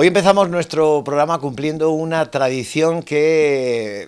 Hoy empezamos nuestro programa cumpliendo una tradición que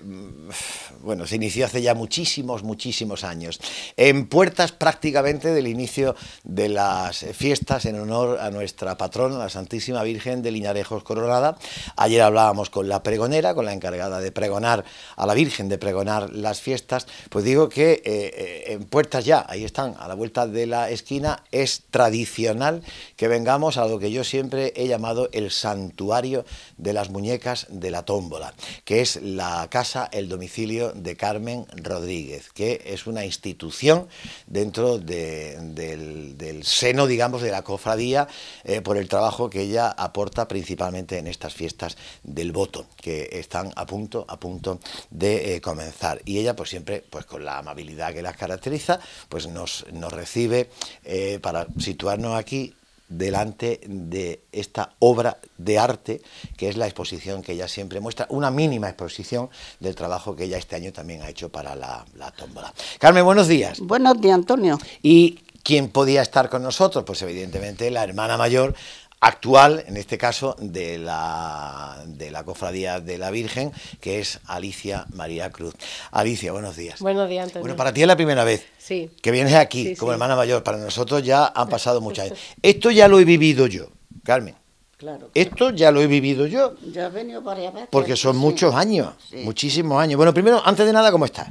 bueno, se inició hace ya muchísimos, muchísimos años, en puertas prácticamente del inicio de las fiestas en honor a nuestra patrona, la Santísima Virgen de Liñarejos Coronada. Ayer hablábamos con la pregonera, con la encargada de pregonar a la Virgen, de pregonar las fiestas, pues digo que eh, eh, en puertas ya, ahí están, a la vuelta de la esquina, es tradicional que vengamos a lo que yo siempre he llamado el santuario de las muñecas de la tómbola, que es la casa, el domicilio de Carmen Rodríguez, que es una institución dentro del, seno, digamos, de la cofradía, eh, por el trabajo que ella aporta principalmente en estas fiestas del voto, que están a punto, a punto de eh, comenzar. Y ella, pues siempre, pues con la amabilidad que las caracteriza, pues nos, nos recibe, eh, para situarnos aquí, delante de esta obra de arte, que es la exposición que ella siempre muestra, una mínima exposición del trabajo que ella este año también ha hecho para la, la tómbola. Carmen, buenos días. Buenos días, Antonio. ¿Y quién podía estar con nosotros? Pues evidentemente la hermana mayor, actual, en este caso, de la, de la Cofradía de la Virgen, que es Alicia María Cruz. Alicia, buenos días. Buenos días, Antonio. Bueno, para ti es la primera vez sí. que vienes aquí como hermana mayor. Para nosotros ya han pasado muchas veces. Esto ya lo he vivido yo, Carmen. Claro, Esto ya lo he vivido yo. Ya he venido varias veces. Porque son muchos años, muchísimos años. Bueno, primero, antes de nada, ¿cómo estás?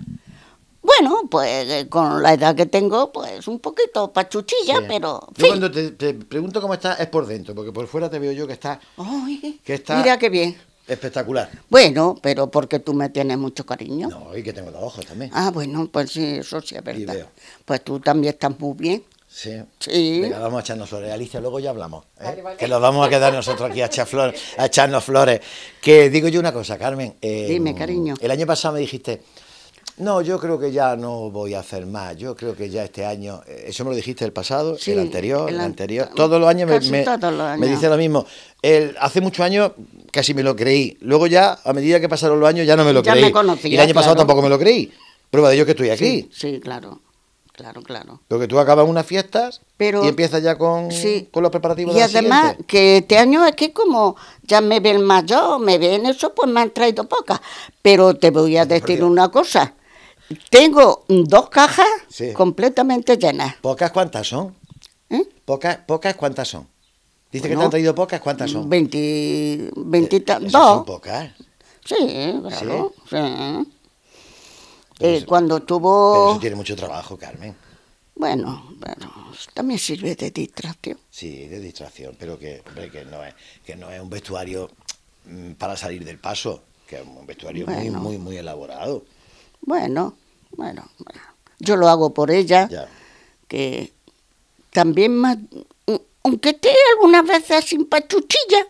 Bueno, pues eh, con la edad que tengo, pues un poquito pachuchilla, pero... Yo cuando te, pregunto cómo estás es por dentro, porque por fuera te veo yo que estás... que está mira qué bien. Espectacular. Bueno, pero porque tú me tienes mucho cariño. No, y que tengo los ojos también. Ah, bueno, pues sí, eso sí es verdad. Pues tú también estás muy bien. Sí. sí. Venga, vamos a echarnos flores, Alicia, luego ya hablamos. ¿eh? Que nos vamos a quedar nosotros aquí a, echar flores, echarnos flores. Que digo yo una cosa, Carmen. Eh, Dime, cariño. El año pasado me dijiste, no, yo creo que ya no voy a hacer más. Yo creo que ya este año, eh, eso me lo dijiste el pasado, el anterior, el, anterior. Todos los años, me, dice lo mismo. El, hace muchos años casi me lo creí. Luego ya, a medida que pasaron los años, ya no me lo ya creí. Me y el año pasado tampoco me lo creí. Prueba de ello que estoy aquí. Sí, claro, claro. Claro, Lo que tú acabas unas fiestas y empiezas ya con, con los preparativos. Y además, que este año es que como ya me ven mayor, me ven eso, pues me han traído pocas. Pero te voy a decir una cosa tengo dos cajas completamente llenas. ¿Pocas cuántas son? ¿Eh? Pocas, pocas cuántas son. Dice que te han traído pocas, ¿cuántas son? 20, eh, dos son pocas. Sí, claro. Eh, cuando tuvo. tiene mucho trabajo, Carmen. Bueno, bueno, también sirve de distracción. Sí, de distracción, pero que, que, no, es, que no es un vestuario mm, para salir del paso, que es un vestuario muy, muy elaborado. Bueno, bueno, yo lo hago por ella, que también más, aunque esté algunas veces sin pachuchilla,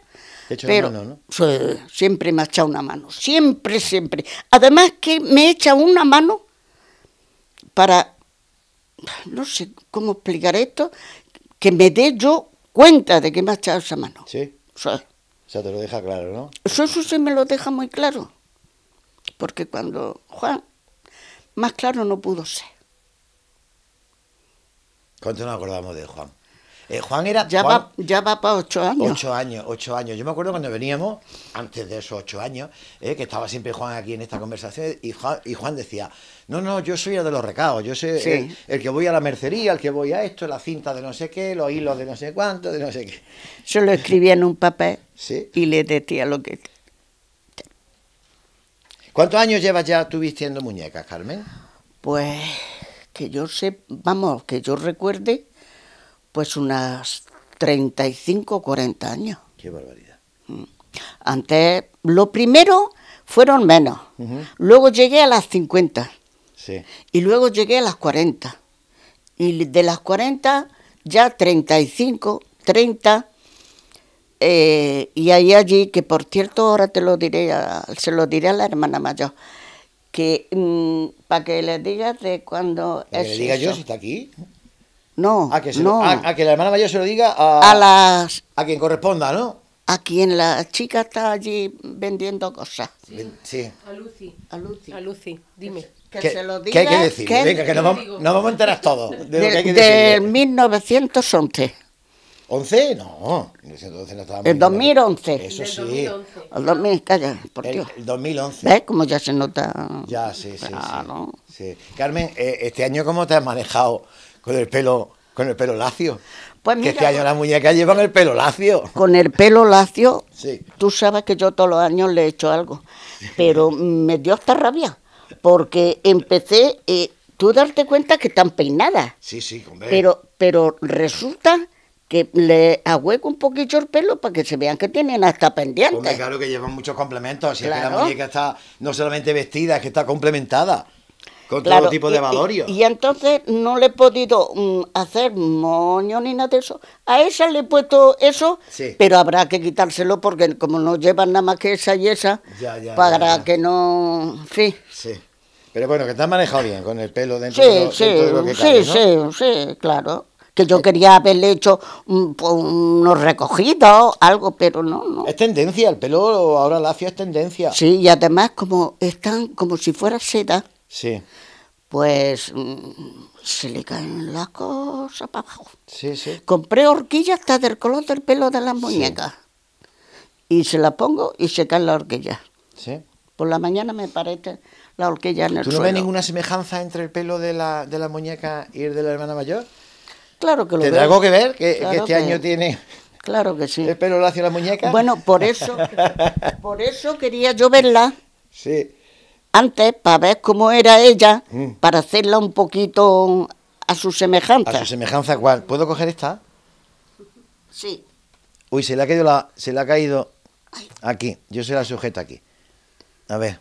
pero ¿no? siempre me ha echado una mano, siempre, siempre. Además que me echa una mano para, no sé cómo explicar esto, que me dé yo cuenta de que me ha echado esa mano. Sí. O sea, te lo deja claro, ¿no? Eso, eso se me lo deja muy claro. Porque cuando, Juan, más claro no pudo ser. ¿Cuánto nos acordamos de Juan? Eh, Juan era. Ya, va, para ocho años. Ocho años, ocho años. Yo me acuerdo cuando veníamos, antes de esos ocho años, eh, que estaba siempre Juan aquí en esta conversación, y Juan, decía: No, no, yo soy el de los recados, yo soy el, que voy a la mercería, el que voy a esto, la cinta de no sé qué, los hilos de no sé cuánto, de no sé qué. Yo lo escribía en un papel y le decía lo que ¿Cuántos años llevas ya tú vistiendo muñecas, Carmen? Pues que yo sé, vamos, que yo recuerde, pues unas 35 40 años. Qué barbaridad. Mm. Antes, lo primero fueron menos. Luego llegué a las 50. Sí. Y luego llegué a las 40. Y de las 40 ya 35, 30 eh, y hay allí, que por cierto ahora te lo diré, se lo diré a la hermana mayor, que mm, para que le digas de cuando... que le diga yo si está aquí? No, a ah, que, a, ah, ah, que la hermana mayor se lo diga a, a, las... A quien corresponda, ¿no? A quien la chica está allí vendiendo cosas. Sí. A Lucy. A Lucy. A Lucy, dime. Que, se lo diga. ¿Qué que Venga, que nos vamos, vamos, a enterar todos. De, 1911. ¿11? No, en el no El 2011. Eso sí. El 2011. calla, por el, 2011. ¿Ves cómo ya se nota? Ya, sí, sí. Carmen, eh, ¿este año cómo te has manejado con el pelo, con el pelo lacio? Pues mira, que este año las muñecas llevan el pelo lacio. Con el pelo lacio, sí. tú sabes que yo todos los años le he hecho algo, pero me dio hasta rabia, porque empecé, eh, tú darte cuenta que están peinadas. Sí, sí, Pero, pero resulta que le ahueco un poquito el pelo para que se vean que tienen hasta pendientes. claro que llevan muchos complementos, Así es que la muñeca está no solamente vestida, es que está complementada con todo tipo de valorios. Y, entonces no le he podido mm, hacer moño ni nada de eso. A esa le he puesto eso, pero habrá que quitárselo porque como no llevan nada más que esa y esa, para que no... Sí. Pero bueno, que te has manejado bien con el pelo dentro, de, todo lo que Sí, sí, sí, claro que yo quería haberle hecho mm, pues, unos recogidos, algo, pero no, no. Es tendencia, el pelo ahora lacio es tendencia. Sí, y además como están como si fuera seda. Sí. Pues mm, se le caen las cosas para abajo. Sí, sí. Compré horquillas hasta del color del pelo de las muñecas. Y se las pongo y se caen las horquillas. Sí. Por la mañana me parece la horquilla en el ¿Tú no ves ninguna semejanza entre el pelo de la, de la muñeca y el de la hermana mayor? Claro que lo ¿Tendrá algo que ver que, este año tiene... Claro que sí. ¿El pelo lacio la muñeca? Bueno, por eso, por eso quería yo verla. Sí. Antes, para ver cómo era ella, mm. para hacerla un poquito a su semejanza. A su semejanza, ¿cuál? ¿Puedo coger esta? Sí. Uy, se le ha caído, la, se le ha caído aquí. Yo se la sujeta aquí. A ver.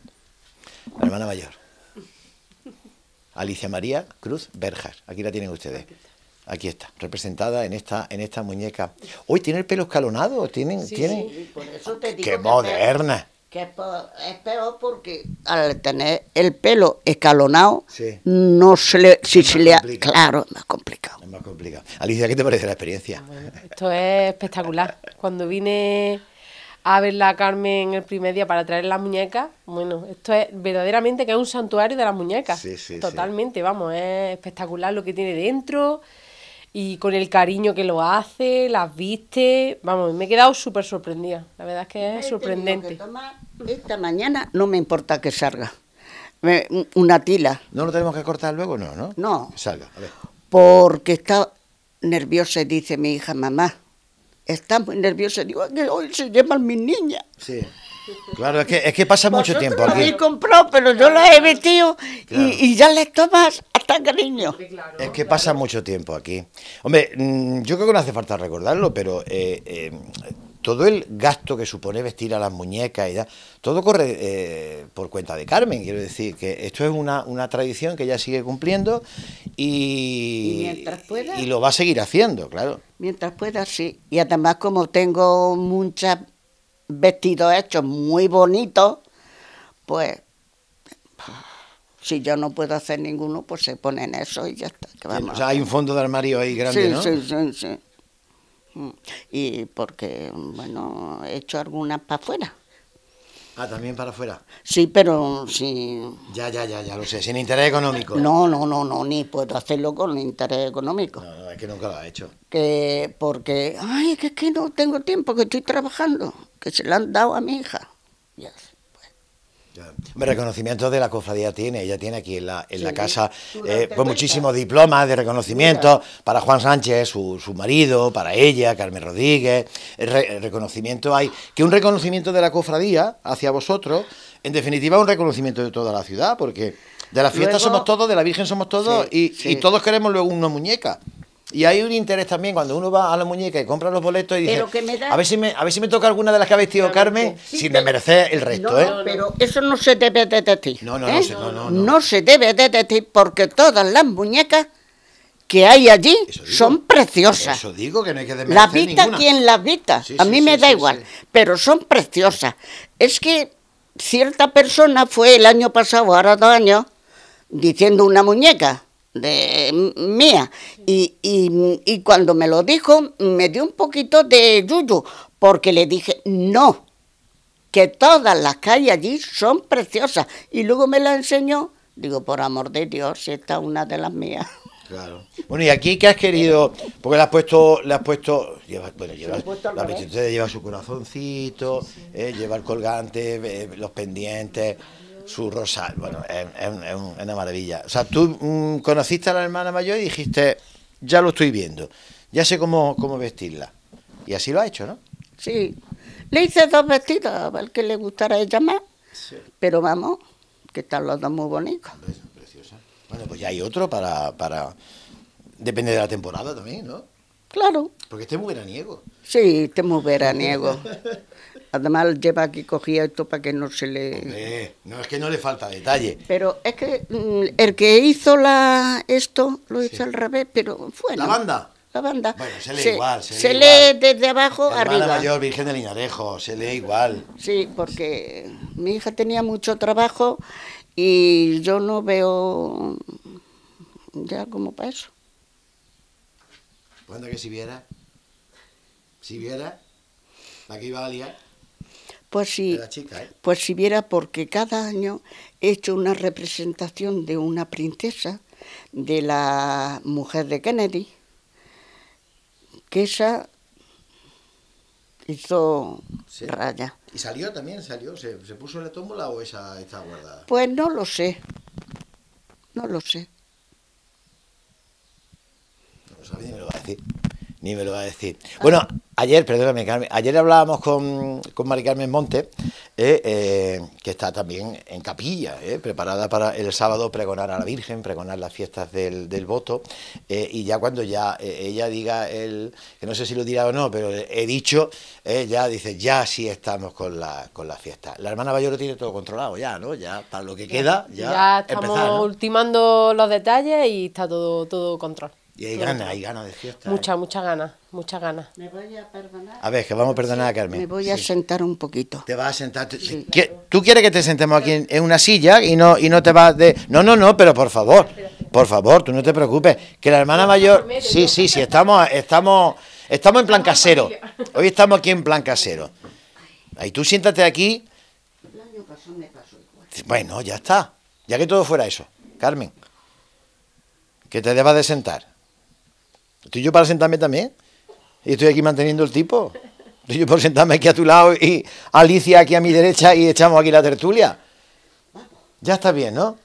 hermana mayor. Alicia María Cruz Berjas. Aquí la tienen ustedes. Aquí está, representada en esta, en esta muñeca. Hoy tiene el pelo escalonado, tiene... sí, Qué moderna. Que es peor, porque al tener el pelo escalonado, no se le, si se le claro, es más complicado. Alicia, ¿qué te parece la experiencia? Ah, esto es espectacular. Cuando vine a verla a Carmen el primer día para traer las muñecas, bueno, esto es verdaderamente que es un santuario de las muñecas. Sí, sí, Totalmente, vamos, es espectacular lo que tiene dentro y con el cariño que lo hace, las viste. Vamos, me he quedado súper sorprendida. La verdad es que es sorprendente. esta mañana no me importa que salga. una tila. ¿No lo tenemos que cortar luego? No, ¿no? No. salga, a ver. Porque está nerviosa, dice mi hija, mamá. Está muy nerviosa. Digo, que hoy se llaman mis niñas. Sí. Claro, es que, es que pasa mucho tiempo aquí. compró comprado, pero yo las he metido y, y, ya les tomas cariño. Es que pasa mucho tiempo aquí. Hombre, mm, yo creo que no hace falta recordarlo, pero eh, eh, todo el gasto que supone vestir a las muñecas y da, todo corre eh, por cuenta de Carmen. Quiero decir que esto es una, tradición que ella sigue cumpliendo y, ¿Y, y lo va a seguir haciendo, claro. Mientras pueda, sí. Y además, como tengo muchos vestidos hechos muy bonitos, pues si yo no puedo hacer ninguno, pues se ponen eso y ya está. Pues vamos o sea, hay un fondo de armario ahí grande, ¿no? Sí, sí, sí. Mm. Y porque, bueno, he hecho algunas para afuera. Ah, también para afuera. Sí, pero sí. Ya, ya, ya, ya lo sé, sin interés económico. No, no, no, no, ni puedo hacerlo con interés económico. No, es que nunca lo ha hecho. Que porque, ay, que es que no tengo tiempo, que estoy trabajando, que se lo han dado a mi hija. ya reconocimiento de la cofradía tiene, ella tiene aquí en la, casa eh, pues muchísimos diplomas de reconocimiento para Juan Sánchez, su, su, marido, para ella, Carmen Rodríguez. el reconocimiento hay, que un reconocimiento de la cofradía hacia vosotros, en definitiva un reconocimiento de toda la ciudad, porque de la fiesta somos todos, de la Virgen somos todos y, y, todos queremos luego una muñeca. Y hay un interés también cuando uno va a la muñeca y compra los boletos y dice, a, ver si me, a ver si me toca alguna de las que ha vestido Carmen, sin el resto. ¿eh? pero eso no se debe de ¿eh? No, no, no, no, se debe de ti porque todas las muñecas que hay allí son preciosas. Eso digo que no hay que desmerecer Las vistas quien las vista, a mí me da igual, pero son preciosas. Es que cierta persona fue el año pasado, ahora dos años, diciendo una muñeca de mía. Y, y, cuando me lo dijo, me dio un poquito de yuyu, porque le dije, no, que todas las calles allí son preciosas. Y luego me la enseñó. Digo, por amor de Dios, si esta es una de las mías. Bueno, y aquí que has querido, porque le has puesto, le has puesto, lleva, bueno, lleva, su corazoncito, eh, lleva el colgante, eh, los pendientes. Su rosa, bueno, es, una maravilla. O sea, tú mm, conociste a la hermana mayor y dijiste, ya lo estoy viendo, ya sé cómo, cómo vestirla. Y así lo ha hecho, ¿no? Sí, le hice dos vestidos, ver que le gustara ella más, pero vamos, que están los dos muy bonitos. Preciosa. Bueno, pues ya hay otro para, para... Depende de la temporada también, ¿no? Claro. Porque este es muy veraniego. Sí, este es muy veraniego. Además, lleva aquí cogía esto para que no se le. no, es que no le falta detalle. Pero es que mm, el que hizo la esto lo hizo al revés, pero fue. ¿La banda? La banda. Bueno, se lee igual. Se, lee, desde abajo la arriba. mayor, Virgen de Linarejo, se lee igual. Sí, porque mi hija tenía mucho trabajo y yo no veo ya como para eso. bueno que si viera? Si viera, aquí va iba a liar. Pues si, ¿eh? pues si viera, porque cada año he hecho una representación de una princesa, de la mujer de Kennedy, que esa hizo raya. ¿Y salió también? ¿Salió? ¿Se, puso en la tómbola o esa está guardada? Pues no lo sé. No lo sé. No lo sabía lo decir. Ni me lo va a decir. Bueno, ayer, perdóname, Carmen, ayer hablábamos con, con Mari Carmen Monte, eh, eh, que está también en capilla, eh, preparada para el sábado pregonar a la Virgen, pregonar las fiestas del, voto, y ya cuando ya ella diga, el, que no sé si lo dirá o no, pero he dicho, ya dice, ya sí estamos con la, con la fiesta. La hermana mayor lo tiene todo controlado ya, ¿no? Ya para lo que queda, ya. Ya estamos ultimando los detalles y está todo, todo control. Y hay ganas, hay ganas de fiesta. ¿eh? Mucha, mucha ganas, mucha ganas. Me voy a perdonar. A ver, que vamos a perdonar a Carmen. Me voy a sentar un poquito. Te vas a sentar. ¿Tú quieres que te sentemos aquí en, una silla y no, y no te vas de. No, no, no, pero por favor, por favor, tú no te preocupes. Que la hermana mayor. Sí, sí, sí, estamos, estamos, estamos en plan casero. Hoy estamos aquí en plan casero. Ahí tú siéntate aquí. Bueno, ya está. Ya que todo fuera eso, Carmen. Que te debas de sentar. Estoy yo para sentarme también. Y estoy aquí manteniendo el tipo. Estoy yo por sentarme aquí a tu lado y Alicia aquí a mi derecha y echamos aquí la tertulia. Ya está bien, ¿no?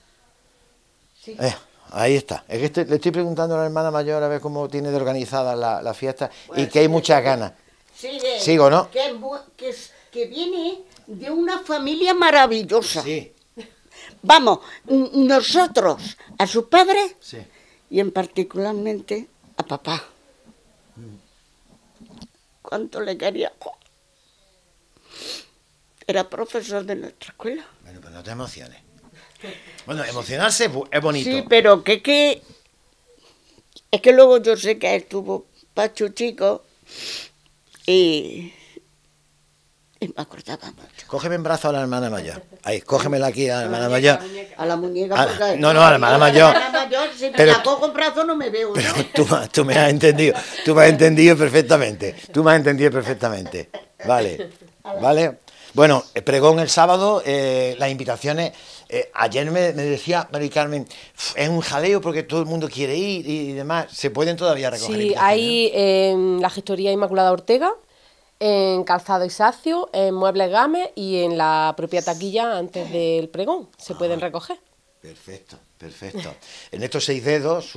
Sí. Eh, ahí está. Es que le estoy preguntando a la hermana mayor a ver cómo tiene de organizada la, fiesta y pues que hay muchas ganas. Sí, ¿Sigo, no? Que, que, viene de una familia maravillosa. Sí. Vamos, nosotros, a sus padres sí. y en particularmente papá. ¿Cuánto le quería. Era profesor de nuestra escuela. Bueno, pues no te emociones. Bueno, emocionarse es bonito. Sí, pero que que... Es que luego yo sé que estuvo Pachu Pacho Chico y Cógeme en brazo a la hermana mayor. Ahí, cógemela aquí a la hermana mayor. A la muñeca. no, no, a la hermana mayor. Si me la cojo en brazo no me veo. Pero tú, me has entendido. Tú me has entendido perfectamente. Tú me has entendido perfectamente. Vale. Vale. Bueno, eh, pregón el sábado, eh, las invitaciones. Eh, ayer me, decía Mari Carmen, es un jaleo porque todo el mundo quiere ir y, demás. ¿Se pueden todavía recoger? Sí, hay la gestoría Inmaculada Ortega, en Calzado sacio, en Muebles Game y en la propia taquilla antes del pregón. Se ah, pueden recoger. Perfecto, perfecto. En estos seis dedos,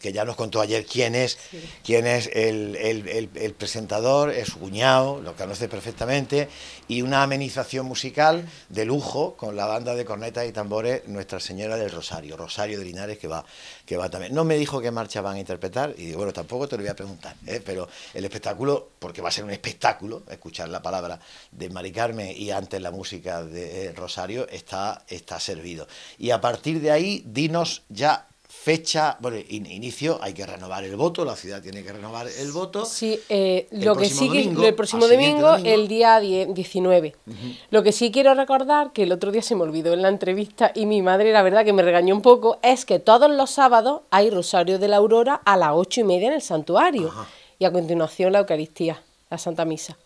que ya nos contó ayer quién es, quién es el, el, presentador, es su cuñado, lo conoce perfectamente, y una amenización musical de lujo con la banda de cornetas y tambores Nuestra Señora del Rosario, Rosario de Linares, que va que va también. No me dijo qué marcha van a interpretar y digo, bueno, tampoco te lo voy a preguntar, ¿eh? pero el espectáculo, porque va a ser un espectáculo, escuchar la palabra de Mari Carmen y antes la música de eh, Rosario está, está servido. Y a partir de ahí, dinos ya fecha, bueno, inicio, hay que renovar el voto, la ciudad tiene que renovar el voto. Sí, eh, lo que sí el próximo domingo, el día 19. Lo que sí quiero recordar, que el otro día se me olvidó en la entrevista y mi madre, la verdad, que me regañó un poco, es que todos los sábados hay Rosario de la Aurora a las ocho y media en el santuario y a continuación la Eucaristía, la Santa Misa.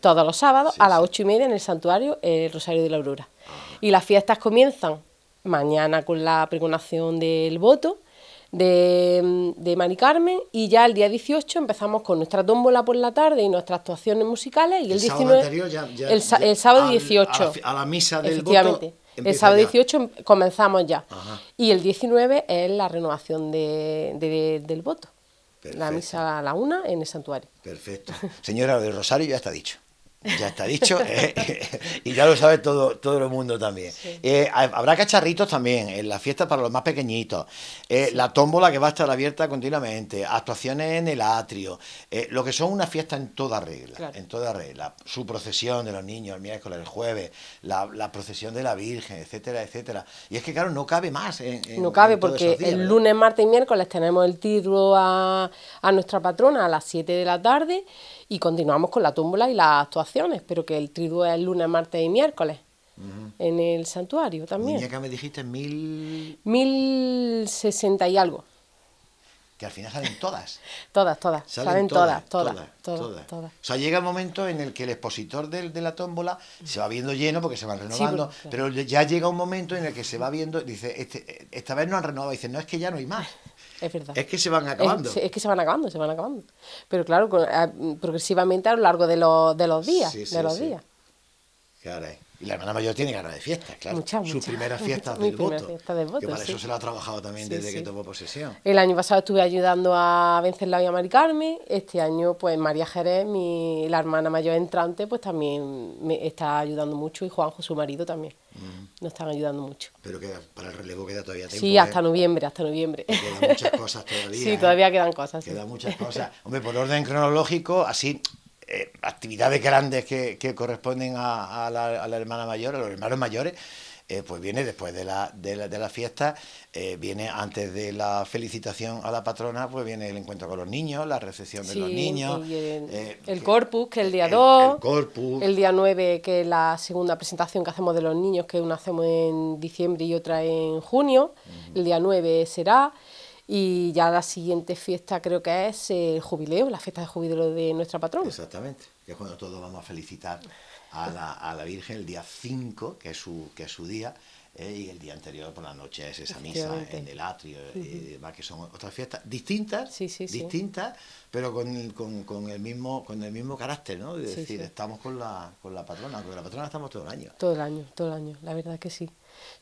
Todos los sábados a las ocho y media en el santuario el eh, Rosario de la Aurora. Y las fiestas comienzan mañana con la pregonación del voto de, de Mari Carmen y ya el día 18 empezamos con nuestra tómbola por la tarde y nuestras actuaciones musicales y el, el sábado el, sábado 18 a la, misa del el sábado 18 em, comenzamos ya y el 19 es la renovación de, del voto la misa a la una en el santuario. Perfecto. Señora del Rosario ya está dicho. Ya está dicho. Eh, y ya lo sabe todo, todo el mundo también. Eh, habrá cacharritos también en la fiesta para los más pequeñitos. Eh, la tómbola que va a estar abierta continuamente. Actuaciones en el atrio. lo que son una fiesta en toda regla. En toda regla. Su procesión de los niños el miércoles, el jueves. La, procesión de la Virgen, etcétera, etcétera. Y es que, claro, no cabe más. En, no cabe porque el lunes, martes y miércoles tenemos el título a, a nuestra patrona a las 7 de la tarde y continuamos con la tómbola y las actuaciones, pero que el triduo es lunes, martes y miércoles. En el santuario también. Y que me dijiste mil. Mil sesenta y algo. Que al final salen todas. todas, todas. Salen, todas, todas, todas, O sea, llega un momento en el que el expositor de, de la tómbola se va viendo lleno porque se van renovando, pero ya llega un momento en el que se va viendo, dice, este, esta vez no han renovado, dice, no es que ya no hay más es verdad. Es que se van acabando. Es, que se van acabando, se van acabando. Pero claro, ah, progresivamente a lo largo de, los, de los días. Sí, sí, de los sí. días. Caray la hermana mayor tiene ganas de fiestas, claro. Muchas, muchas. Sus primeras fiestas del voto. Fiesta del voto. Que para eso se la ha trabajado también desde que tomó posesión. El año pasado estuve ayudando a Vencerla y a Mari Este año, pues María Jerez, mi, la hermana mayor entrante, pues también me está ayudando mucho. Y Juanjo, su marido, también. Mm. Nos están ayudando mucho. Pero para el relevo queda todavía tiempo. Sí, ¿eh? hasta noviembre, hasta noviembre. quedan muchas cosas todavía. sí, todavía ¿eh? quedan cosas. Quedan muchas cosas. Hombre, por orden cronológico, así eh, actividades grandes que, que corresponden a, a, la, hermana mayor, a los hermanos mayores, eh, pues viene después de la, de la, de fiesta, eh, viene antes de la felicitación a la patrona, pues viene el encuentro con los niños, la recepción de los niños. el, corpus que, corpus, que el día 2. El, día 9, que es la segunda presentación que hacemos de los niños, que una hacemos en diciembre y otra en junio. El día 9 será y ya la siguiente fiesta creo que es eh, el jubileo, la fiesta de jubileo de nuestra patrona. Exactamente, que es cuando todos vamos a felicitar a la, Virgen el día 5, que es su, que es su día, eh, y el día anterior por la noche es esa misa en el atrio eh, que son otras fiestas distintas, distintas, pero con, con, con, el mismo, con el mismo carácter, ¿no? Es decir, estamos con la, con la patrona, con la patrona estamos todo el año. Todo el año, todo el año, la verdad que sí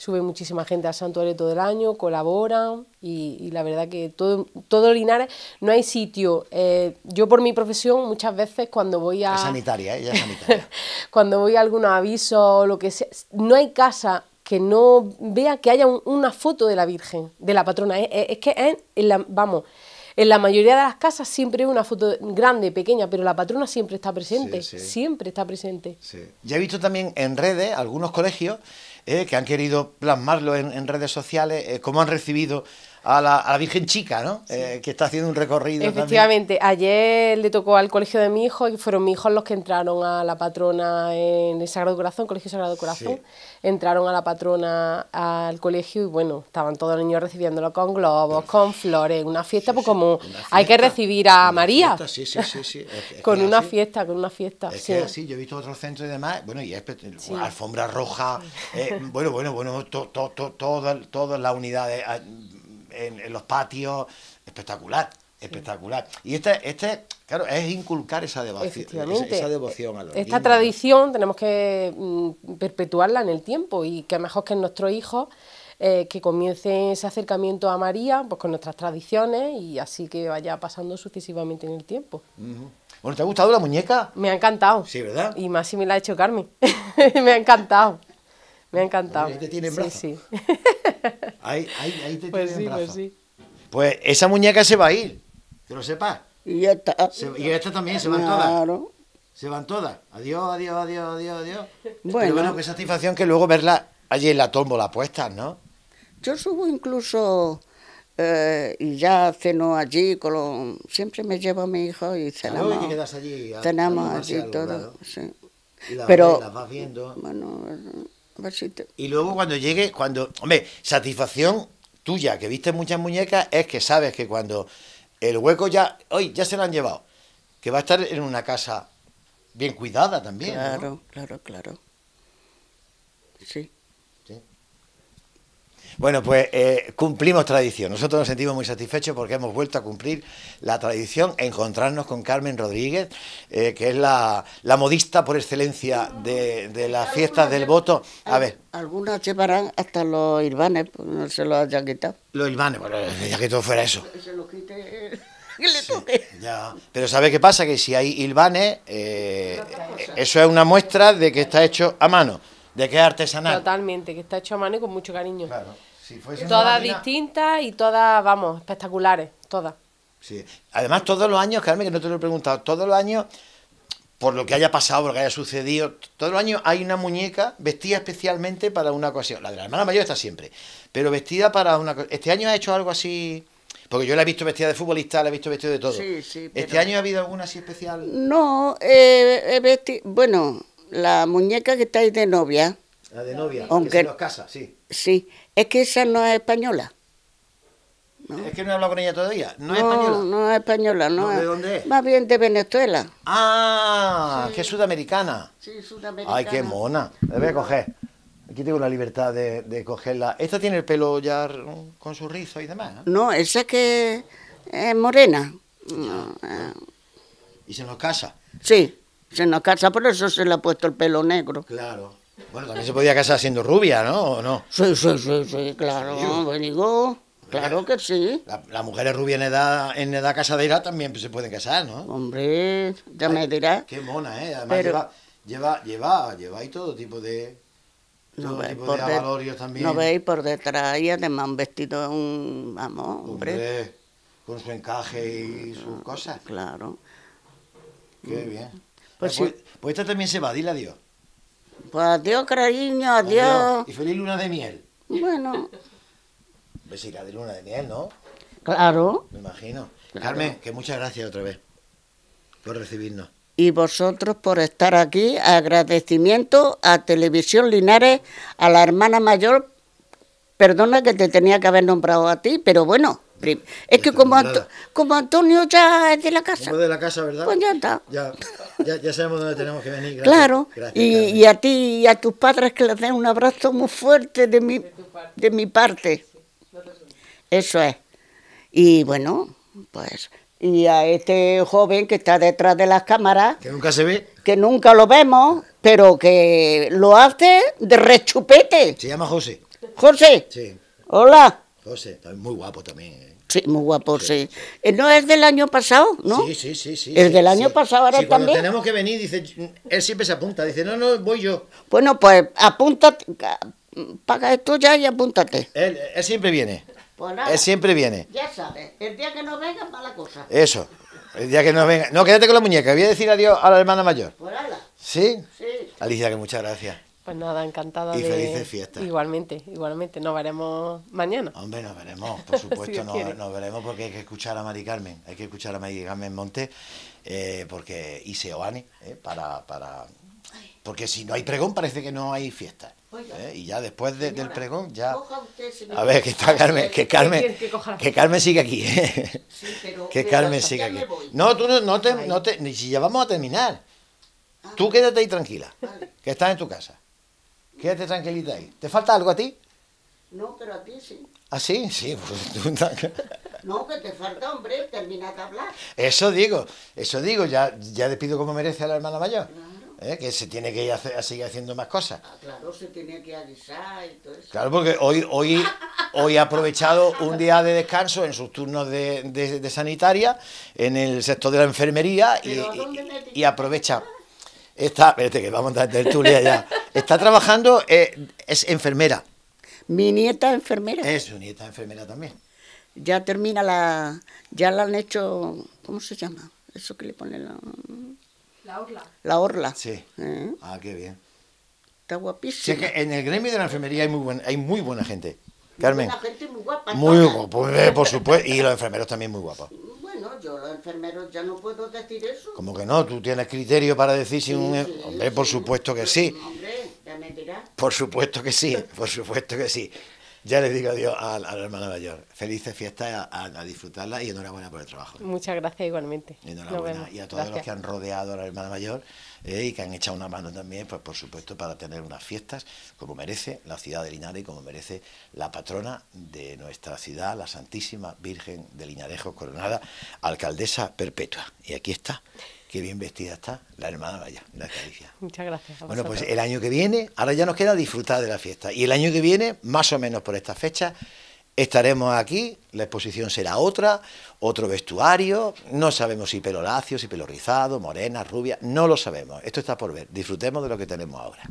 sube muchísima gente al santuario todo el año, colaboran y, la verdad que todo, todo Linares, no hay sitio. Eh, yo por mi profesión muchas veces cuando voy a... Es sanitaria, ¿eh? ella es sanitaria. cuando voy a algunos avisos o lo que sea, no hay casa que no vea que haya una foto de la Virgen, de la patrona. ¿eh? Es, que en, la, vamos, en la mayoría de las casas siempre hay una foto grande, pequeña, pero la patrona siempre está presente, siempre está presente. Ya he visto también en redes algunos colegios eh, que han querido plasmarlo en, redes sociales, eh, cómo han recibido a la, a la Virgen Chica, ¿no? Eh, que está haciendo un recorrido. Efectivamente, ayer le tocó al colegio de mi hijo y fueron mis hijos los que entraron a la patrona en el Sagrado Corazón, Colegio Sagrado Corazón. Entraron a la patrona al colegio y bueno, estaban todos los niños recibiéndolo con globos, con flores, una fiesta, pues como hay que recibir a María. Sí, sí, sí, sí. con una fiesta, con una fiesta. Es que así, yo he visto otros centros y demás, bueno, y es, alfombra roja, eh, bueno, bueno, bueno, todas las unidades ah, en, los patios, espectacular espectacular. Y este, este, claro, es inculcar esa devoción, esa, devoción a Esta tradición tenemos que mm, perpetuarla en el tiempo y que mejor que nuestros hijos eh, que comience ese acercamiento a María pues con nuestras tradiciones y así que vaya pasando sucesivamente en el tiempo. Bueno, ¿te ha gustado la muñeca? Me ha encantado. Sí, ¿verdad? Y más si me la ha hecho Carmen. me ha encantado. Me ha encantado. Ahí te tienen brazo. Sí, sí. Ahí, ahí te pues sí, Pues sí, pues esa muñeca se va a ir, que lo sepas. Y esta. y esta también, se van claro. todas. Se van todas. Adiós, adiós, adiós, adiós, adiós. Bueno. Pero bueno, qué satisfacción que luego verla allí en la tómbola puesta, ¿no? Yo subo incluso eh, y ya ceno allí, con siempre me llevo a mi hijo y ah, cenamos. Claro, y quedas allí. cenamos allí todo, sí. Y la, Pero, las vas viendo. Bueno, y luego cuando llegue, cuando, hombre, satisfacción tuya, que viste muchas muñecas, es que sabes que cuando el hueco ya, hoy ya se lo han llevado, que va a estar en una casa bien cuidada también. Claro, claro, claro. Sí. Bueno, pues eh, cumplimos tradición. Nosotros nos sentimos muy satisfechos porque hemos vuelto a cumplir la tradición, encontrarnos con Carmen Rodríguez, eh, que es la, modista por excelencia de, las fiestas del voto. A ver. Algunas llevarán hasta los irbanes, pues no se los hayan quitado. Los Ilbanes, bueno, ya que todo fuera eso. Se los quite. Eh, que le toque. ya. Pero ¿sabe qué pasa? Que si hay hilvanes, eso es una muestra de que está hecho a mano de qué artesanal. Totalmente, que está hecho a mano y con mucho cariño. Claro. todas distintas y todas, vamos, espectaculares, todas. Sí. Además, todos los años, Carmen, que no te lo he preguntado, todos los años, por lo que haya pasado, por lo que haya sucedido, todos los años hay una muñeca vestida especialmente para una ocasión. La de la hermana mayor está siempre, pero vestida para una ¿Este año ha hecho algo así? Porque yo la he visto vestida de futbolista, la he visto vestida de todo. Sí, sí, ¿Este año ha habido alguna así especial? No, eh, vestido... bueno, la muñeca que está ahí de novia. La de novia, aunque, que se nos casa, sí. Sí, es que esa no es española. Es que no he hablado con ella todavía. No, es española. No es española, no. ¿De dónde es? Más bien de Venezuela. Ah, que es sudamericana. Sí, sudamericana. Ay, qué mona. La voy a coger. Aquí tengo la libertad de, cogerla. ¿Esta tiene el pelo ya con su rizo y demás? No, esa que es morena. Mm, eh. ¿Y se nos casa? Sí se nos casa, por eso se le ha puesto el pelo negro. Claro. Bueno, también se podía casar siendo rubia, ¿no? no? Sí, sí, sí, sí, claro, claro que sí. Las la mujeres rubias en edad, en edad casadera también se pueden casar, ¿no? Hombre, ya me dirás. Qué mona, ¿eh? Además lleva, lleva, lleva, lleva todo tipo de... ...todo veis, de de, también. no veis por detrás y además un vestido, un, vamos, hombre. hombre con su encaje y sus ah, cosas. Claro. Qué bien. Pues, pues, pues, esta también se va, dile adiós. Pues adiós, cariño, adiós. Y feliz luna de miel. Bueno. Pues la de luna de miel, ¿no? Claro. Me imagino. Carmen, que muchas gracias otra vez por recibirnos. Y vosotros por estar aquí. Agradecimiento a Televisión Linares, a la hermana mayor. Perdona que te tenía que haber nombrado a ti, pero bueno, es que como, como, Antonio ya es de la casa. Como de la casa, ¿verdad? Pues ya está. Ya, ya, sabemos dónde tenemos que venir. Claro. y, a ti y a tus padres que les den un abrazo muy fuerte de mi, de, mi parte. Eso es. Y bueno, pues y a este joven que está detrás de las cámaras. Que nunca se ve. Que nunca lo vemos, pero que lo hace de rechupete. Se llama José. José. Sí. Hola. José, muy guapo también. Eh. Sí, muy guapo, sí. Eh, no es del año pasado, ¿no? Sí, sí, sí. sí es del año pasado, ahora cuando tenemos que venir, dice, él siempre se apunta, dice, no, no, voy yo. Bueno, pues apúntate, paga esto ya y apúntate. Él, siempre viene. Pues nada, él siempre viene. Ya sabes, el día que no venga, mala cosa. Eso, el día que no venga. No, quédate con la muñeca, voy a decir adiós a la hermana mayor. por pues nada. ¿Sí? Sí. Alicia, que muchas gracias. Pues nada, encantada. Y felices fiestas. Igualmente, igualmente. Nos veremos mañana. Hombre, nos veremos, por supuesto, nos, veremos porque hay que escuchar a Mari Carmen, hay que escuchar a Mari Carmen Monte, eh, porque y eh, para, para... Porque si no hay pregón parece que no hay fiesta. Eh, y ya después del pregón, ya. a ver, que está Carmen, que Carmen, que Carmen sigue aquí. Eh. que Carmen sigue aquí. No, tú no, te, ni si ya vamos a terminar. Ah. tú quédate ahí tranquila, que estás en tu casa. Quédate tranquilita ahí. ¿Te falta algo a ti? No, pero a ti sí. ¿Ah, sí? Sí, pues, No, que te falta, hombre, termina de hablar. Eso digo, eso digo, ya, ya despido como merece a la hermana mayor. Claro. ¿Eh? Que se tiene que ir seguir haciendo más cosas. Ah, claro, se tiene que avisar y todo eso. Claro, porque hoy, hoy, hoy ha aprovechado un día de descanso en sus turnos de, de, sanitaria, en el sector de la enfermería, y, y aprovecha Está, que vamos a ya. Está trabajando, eh, es enfermera. Mi nieta es enfermera. Es su nieta enfermera también. Ya termina la, ya la han hecho, ¿cómo se llama? Eso que le pone la... La orla. La orla. Sí. ¿Eh? Ah, qué bien. Está guapísima Sí, que en el gremio de la enfermería hay muy, hay muy buena gente. Carmen. Muy gente muy guapa. Muy guapa, pues, por supuesto. Y los enfermeros también muy guapos no, yo los enfermeros ya no puedo decir eso. ¿Cómo que no? ¿Tú tienes criterio para decir si un... Em-? hombre, por supuesto que sí. Hombre, ya Por supuesto que sí, por supuesto que sí. Ya le digo adiós a, a la hermana mayor. Felices fiestas a, disfrutarla y enhorabuena por el trabajo. Muchas gracias igualmente. Enhorabuena. Y a todos los que han rodeado a la hermana mayor. Eh, y que han echado una mano también, pues por supuesto, para tener unas fiestas como merece la ciudad de Linares y como merece la patrona de nuestra ciudad, la Santísima Virgen de Linarejo Coronada, alcaldesa perpetua. Y aquí está. Qué bien vestida está la hermana Vaya, la Caricia. Muchas gracias. Bueno, pues el año que viene, ahora ya nos queda disfrutar de la fiesta. Y el año que viene, más o menos por esta fecha, estaremos aquí, la exposición será otra, otro vestuario, no sabemos si pelo lacio, si pelo rizado, morena, rubia, no lo sabemos, esto está por ver, disfrutemos de lo que tenemos ahora.